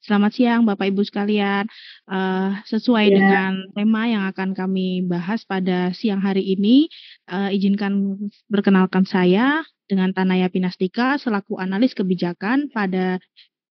Selamat siang Bapak Ibu sekalian. Uh, sesuai yeah. dengan tema yang akan kami bahas pada siang hari ini, uh, izinkan berkenalkan saya dengan Tanaya Pinastika selaku analis kebijakan pada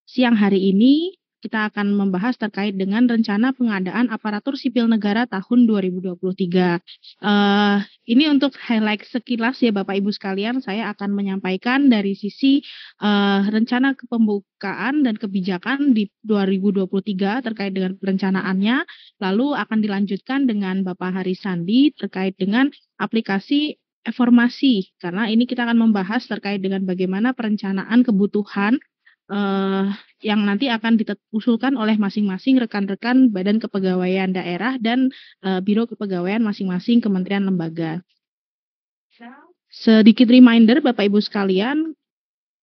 siang hari ini kita akan membahas terkait dengan rencana pengadaan aparatur sipil negara tahun 2023. Uh, eh, ini untuk highlight sekilas ya Bapak Ibu sekalian, saya akan menyampaikan dari sisi uh, rencana kepembukaan dan kebijakan di 2023 terkait dengan perencanaannya, lalu akan dilanjutkan dengan Bapak Hari Sandi terkait dengan aplikasi informasi karena ini kita akan membahas terkait dengan bagaimana perencanaan kebutuhan eh, yang nanti akan diusulkan oleh masing-masing rekan-rekan Badan Kepegawaian Daerah dan uh, Biro Kepegawaian masing-masing kementerian lembaga. Sedikit reminder Bapak Ibu sekalian,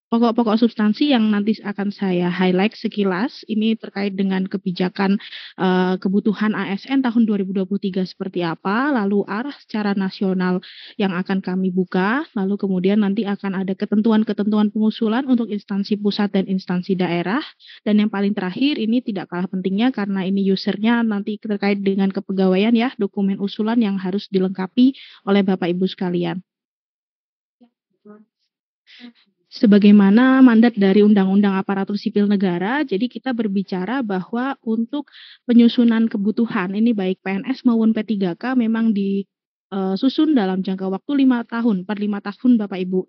pokok-pokok substansi yang nanti akan saya highlight sekilas ini terkait dengan kebijakan uh, kebutuhan ASN tahun 2023 seperti apa, lalu arah secara nasional yang akan kami buka, lalu kemudian nanti akan ada ketentuan-ketentuan pengusulan untuk instansi pusat dan instansi daerah, dan yang paling terakhir ini tidak kalah pentingnya karena ini usernya nanti terkait dengan kepegawaian ya dokumen usulan yang harus dilengkapi oleh Bapak Ibu sekalian sebagaimana mandat dari Undang-Undang Aparatur Sipil Negara. Jadi kita berbicara bahwa untuk penyusunan kebutuhan ini baik PNS maupun P3K memang disusun eh, dalam jangka waktu lima tahun, per lima tahun Bapak Ibu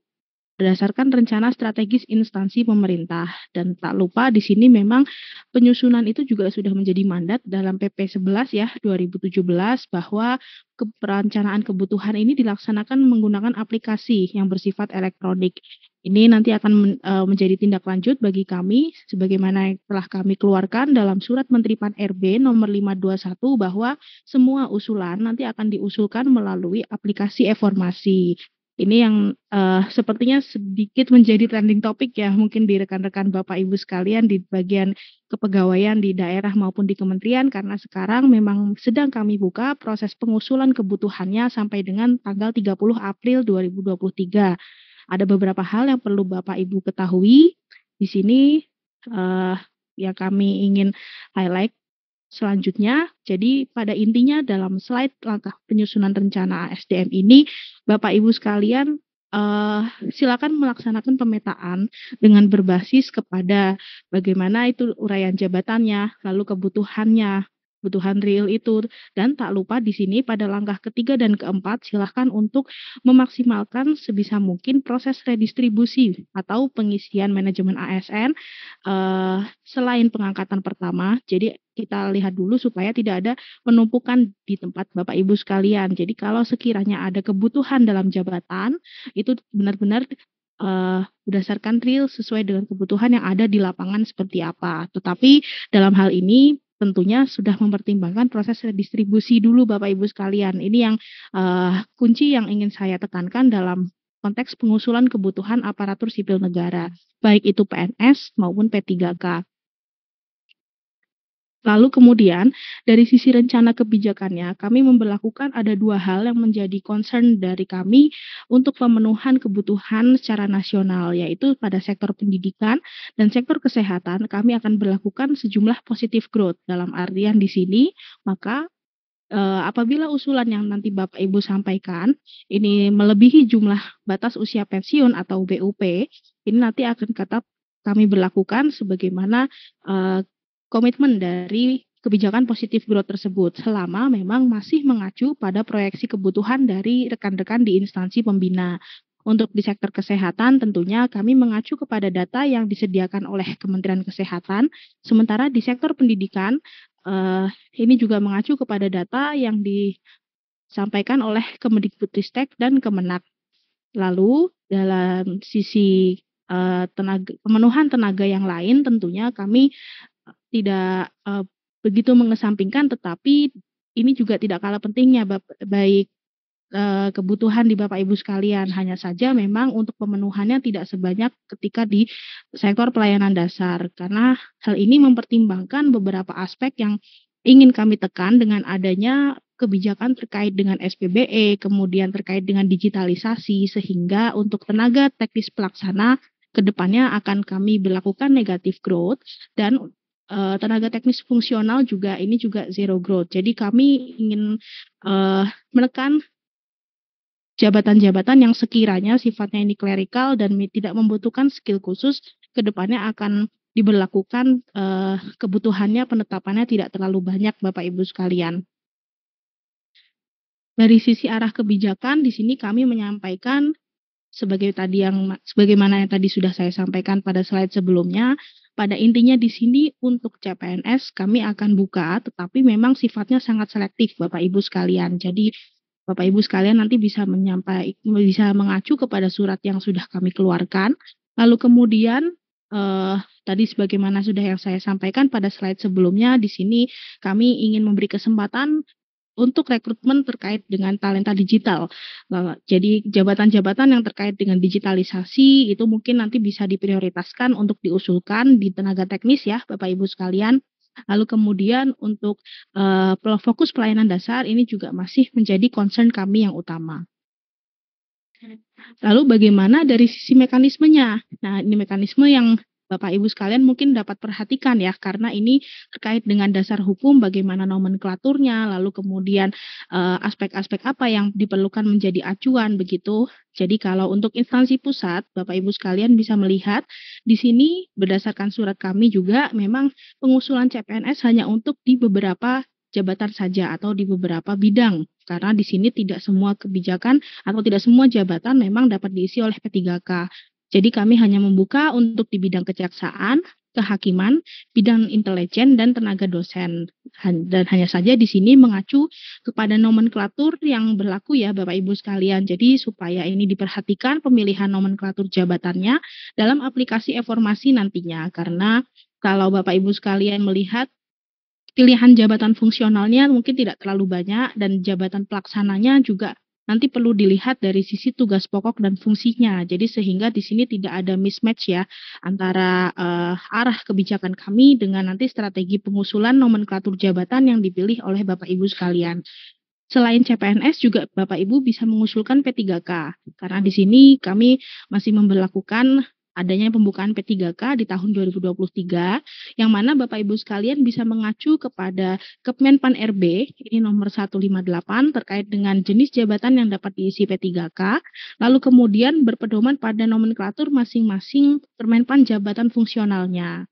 berdasarkan rencana strategis instansi pemerintah. Dan tak lupa di sini memang penyusunan itu juga sudah menjadi mandat dalam PP 11 ya 2017 bahwa perencanaan kebutuhan ini dilaksanakan menggunakan aplikasi yang bersifat elektronik. Ini nanti akan e, menjadi tindak lanjut bagi kami sebagaimana yang telah kami keluarkan dalam surat Menteri Pan RB nomor 521 bahwa semua usulan nanti akan diusulkan melalui aplikasi e-formasi. Ini yang uh, sepertinya sedikit menjadi trending topik ya mungkin di rekan-rekan Bapak Ibu sekalian di bagian kepegawaian di daerah maupun di kementerian karena sekarang memang sedang kami buka proses pengusulan kebutuhannya sampai dengan tanggal 30 April 2023. Ada beberapa hal yang perlu Bapak Ibu ketahui di sini uh, yang kami ingin highlight Selanjutnya, jadi pada intinya dalam slide langkah penyusunan rencana SDM ini, Bapak Ibu sekalian uh, silakan melaksanakan pemetaan dengan berbasis kepada bagaimana itu uraian jabatannya, lalu kebutuhannya, kebutuhan real itu. Dan tak lupa di sini pada langkah ketiga dan keempat silahkan untuk memaksimalkan sebisa mungkin proses redistribusi atau pengisian manajemen ASN uh, eh, selain pengangkatan pertama. Jadi kita lihat dulu supaya tidak ada penumpukan di tempat Bapak Ibu sekalian. Jadi kalau sekiranya ada kebutuhan dalam jabatan itu benar-benar uh, berdasarkan real sesuai dengan kebutuhan yang ada di lapangan seperti apa. Tetapi dalam hal ini tentunya sudah mempertimbangkan proses redistribusi dulu Bapak Ibu sekalian. Ini yang uh, kunci yang ingin saya tekankan dalam konteks pengusulan kebutuhan aparatur sipil negara, baik itu PNS maupun P3K. Lalu kemudian dari sisi rencana kebijakannya, kami memperlakukan ada dua hal yang menjadi concern dari kami untuk pemenuhan kebutuhan secara nasional, yaitu pada sektor pendidikan dan sektor kesehatan kami akan berlakukan sejumlah positive growth. Dalam artian di sini, maka eh, apabila usulan yang nanti Bapak Ibu sampaikan ini melebihi jumlah batas usia pensiun atau BUP, ini nanti akan tetap kami berlakukan sebagaimana eh, komitmen dari kebijakan positif growth tersebut selama memang masih mengacu pada proyeksi kebutuhan dari rekan-rekan di instansi pembina. Untuk di sektor kesehatan tentunya kami mengacu kepada data yang disediakan oleh Kementerian Kesehatan, sementara di sektor pendidikan eh, ini juga mengacu kepada data yang disampaikan oleh Kemendikbudristek dan Kemenak. Lalu dalam sisi eh, tenaga, pemenuhan tenaga yang lain tentunya kami tidak uh, begitu mengesampingkan tetapi ini juga tidak kalah pentingnya baik eh, kebutuhan di Bapak Ibu sekalian hanya saja memang untuk pemenuhannya tidak sebanyak ketika di sektor pelayanan dasar karena hal ini mempertimbangkan beberapa aspek yang ingin kami tekan dengan adanya kebijakan terkait dengan SPBE, kemudian terkait dengan digitalisasi, sehingga untuk tenaga teknis pelaksana kedepannya akan kami berlakukan negative growth dan uh, tenaga teknis fungsional juga ini juga zero growth. Jadi kami ingin uh, menekan jabatan-jabatan yang sekiranya sifatnya ini clerical dan tidak membutuhkan skill khusus kedepannya akan diberlakukan uh, kebutuhannya penetapannya tidak terlalu banyak Bapak Ibu sekalian. Dari sisi arah kebijakan di sini kami menyampaikan sebagai tadi yang sebagaimana yang tadi sudah saya sampaikan pada slide sebelumnya pada intinya di sini untuk CPNS kami akan buka, tetapi memang sifatnya sangat selektif Bapak Ibu sekalian. Jadi Bapak Ibu sekalian nanti bisa menyampaikan bisa mengacu kepada surat yang sudah kami keluarkan. Lalu kemudian eh, tadi sebagaimana sudah yang saya sampaikan pada slide sebelumnya di sini kami ingin memberi kesempatan untuk rekrutmen terkait dengan talenta digital. Nah, jadi jabatan-jabatan yang terkait dengan digitalisasi itu mungkin nanti bisa diprioritaskan untuk diusulkan di tenaga teknis ya Bapak Ibu sekalian. Lalu kemudian untuk uh, fokus pelayanan dasar ini juga masih menjadi concern kami yang utama. Lalu bagaimana dari sisi mekanismenya? Nah, ini mekanisme yang Bapak Ibu sekalian mungkin dapat perhatikan ya karena ini terkait dengan dasar hukum bagaimana nomenklaturnya lalu kemudian eh, aspek-aspek apa yang diperlukan menjadi acuan begitu. Jadi kalau untuk instansi pusat Bapak Ibu sekalian bisa melihat di sini berdasarkan surat kami juga memang pengusulan CPNS hanya untuk di beberapa jabatan saja atau di beberapa bidang karena di sini tidak semua kebijakan atau tidak semua jabatan memang dapat diisi oleh P3K. Jadi kami hanya membuka untuk di bidang kejaksaan, kehakiman, bidang intelijen dan tenaga dosen. Dan hanya saja di sini mengacu kepada nomenklatur yang berlaku ya Bapak Ibu sekalian. Jadi supaya ini diperhatikan pemilihan nomenklatur jabatannya dalam aplikasi informasi nantinya karena kalau Bapak Ibu sekalian melihat pilihan jabatan fungsionalnya mungkin tidak terlalu banyak dan jabatan pelaksananya juga nanti perlu dilihat dari sisi tugas pokok dan fungsinya. Jadi sehingga di sini tidak ada mismatch ya antara uh, arah kebijakan kami dengan nanti strategi pengusulan nomenklatur jabatan yang dipilih oleh Bapak Ibu sekalian. Selain CPNS juga Bapak Ibu bisa mengusulkan P3K karena di sini kami masih memperlakukan adanya pembukaan P3K di tahun 2023 yang mana Bapak Ibu sekalian bisa mengacu kepada Kemenpan RB ini nomor 158 terkait dengan jenis jabatan yang dapat diisi P3K lalu kemudian berpedoman pada nomenklatur masing-masing Permenpan jabatan fungsionalnya.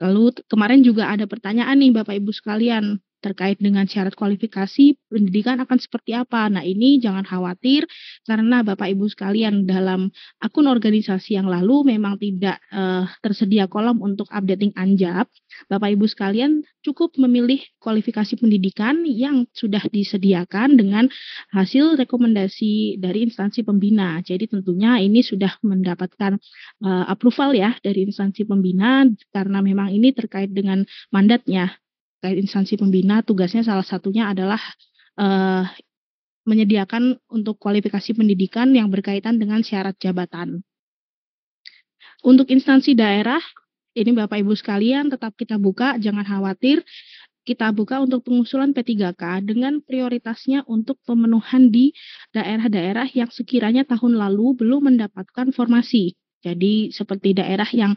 Lalu kemarin juga ada pertanyaan nih Bapak Ibu sekalian terkait dengan syarat kualifikasi pendidikan akan seperti apa. Nah, ini jangan khawatir karena Bapak Ibu sekalian dalam akun organisasi yang lalu memang tidak eh, tersedia kolom untuk updating Anjab. Bapak Ibu sekalian cukup memilih kualifikasi pendidikan yang sudah disediakan dengan hasil rekomendasi dari instansi pembina. Jadi tentunya ini sudah mendapatkan eh, approval ya dari instansi pembina karena memang ini terkait dengan mandatnya terkait instansi pembina tugasnya salah satunya adalah uh, menyediakan untuk kualifikasi pendidikan yang berkaitan dengan syarat jabatan. Untuk instansi daerah, ini Bapak Ibu sekalian tetap kita buka, jangan khawatir. Kita buka untuk pengusulan P3K dengan prioritasnya untuk pemenuhan di daerah-daerah yang sekiranya tahun lalu belum mendapatkan formasi. Jadi seperti daerah yang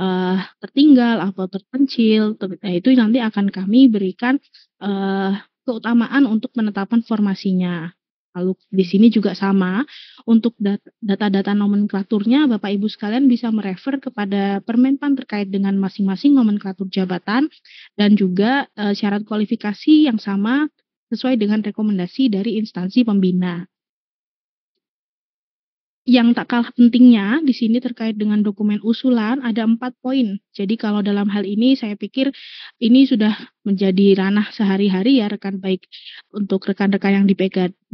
uh, tertinggal atau terpencil, nah itu nanti akan kami berikan uh, keutamaan untuk penetapan formasinya. Lalu di sini juga sama untuk data-data nomenklaturnya Bapak Ibu sekalian bisa merefer kepada Permenpan terkait dengan masing-masing nomenklatur jabatan dan juga uh, syarat kualifikasi yang sama sesuai dengan rekomendasi dari instansi pembina yang tak kalah pentingnya di sini terkait dengan dokumen usulan ada empat poin. Jadi kalau dalam hal ini saya pikir ini sudah menjadi ranah sehari-hari ya rekan baik untuk rekan-rekan yang di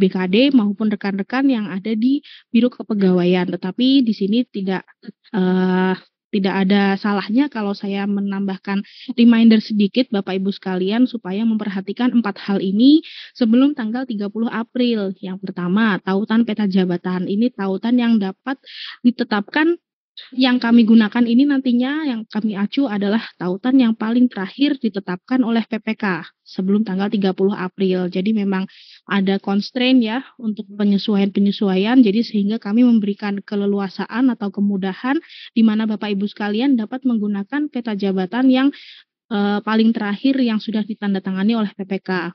BKD maupun rekan-rekan yang ada di Biro Kepegawaian. Tetapi di sini tidak uh, tidak ada salahnya kalau saya menambahkan reminder sedikit Bapak Ibu sekalian supaya memperhatikan empat hal ini sebelum tanggal 30 April. Yang pertama, tautan peta jabatan. Ini tautan yang dapat ditetapkan yang kami gunakan ini nantinya yang kami acu adalah tautan yang paling terakhir ditetapkan oleh PPK sebelum tanggal 30 April. Jadi memang ada constraint ya untuk penyesuaian-penyesuaian jadi sehingga kami memberikan keleluasaan atau kemudahan di mana Bapak Ibu sekalian dapat menggunakan peta jabatan yang eh, paling terakhir yang sudah ditandatangani oleh PPK.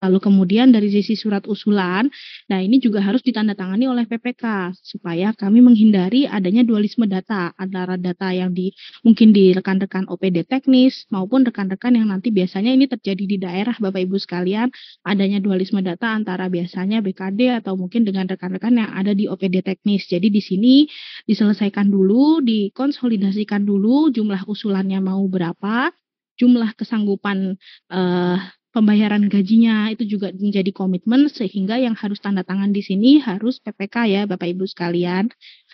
Lalu kemudian dari sisi surat usulan, nah ini juga harus ditandatangani oleh PPK supaya kami menghindari adanya dualisme data antara data yang di mungkin di rekan-rekan OPD teknis maupun rekan-rekan yang nanti biasanya ini terjadi di daerah Bapak Ibu sekalian, adanya dualisme data antara biasanya BKD atau mungkin dengan rekan-rekan yang ada di OPD teknis. Jadi di sini diselesaikan dulu, dikonsolidasikan dulu jumlah usulannya mau berapa, jumlah kesanggupan eh, pembayaran gajinya itu juga menjadi komitmen sehingga yang harus tanda tangan di sini harus PPK ya Bapak Ibu sekalian.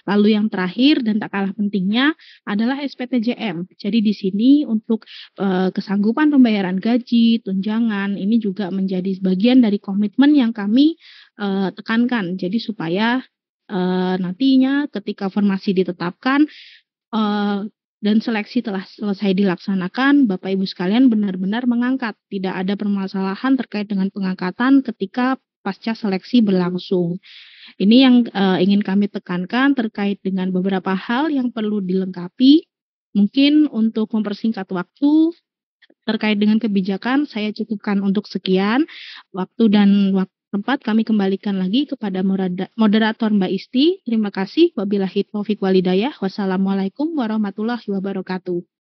Lalu yang terakhir dan tak kalah pentingnya adalah SPTJM. Jadi di sini untuk e, kesanggupan pembayaran gaji, tunjangan ini juga menjadi bagian dari komitmen yang kami e, tekankan. Jadi supaya e, nantinya ketika formasi ditetapkan e, dan seleksi telah selesai dilaksanakan, Bapak Ibu sekalian benar-benar mengangkat. Tidak ada permasalahan terkait dengan pengangkatan ketika pasca seleksi berlangsung. Ini yang uh, ingin kami tekankan terkait dengan beberapa hal yang perlu dilengkapi. Mungkin untuk mempersingkat waktu terkait dengan kebijakan saya cukupkan untuk sekian. Waktu dan waktu Tempat kami kembalikan lagi kepada moderator Mbak Isti. Terima kasih. Wabillahi taufik walidayah. Wassalamualaikum warahmatullahi wabarakatuh.